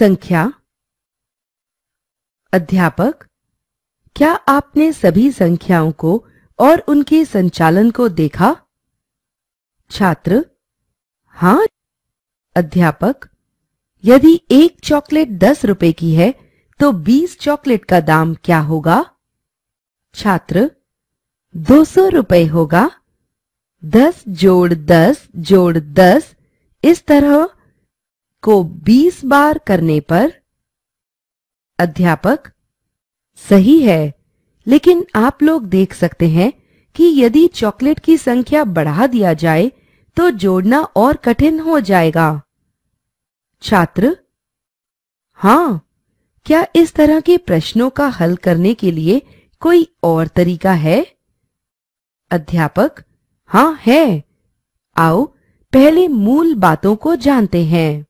संख्या अध्यापक क्या आपने सभी संख्याओं को और उनके संचालन को देखा छात्र हाँ अध्यापक यदि एक चॉकलेट दस रुपए की है तो बीस चॉकलेट का दाम क्या होगा छात्र दो सौ रुपये होगा दस जोड़ दस जोड़ दस इस तरह को 20 बार करने पर अध्यापक सही है लेकिन आप लोग देख सकते हैं कि यदि चॉकलेट की संख्या बढ़ा दिया जाए तो जोड़ना और कठिन हो जाएगा छात्र हाँ क्या इस तरह के प्रश्नों का हल करने के लिए कोई और तरीका है अध्यापक हाँ है आओ पहले मूल बातों को जानते हैं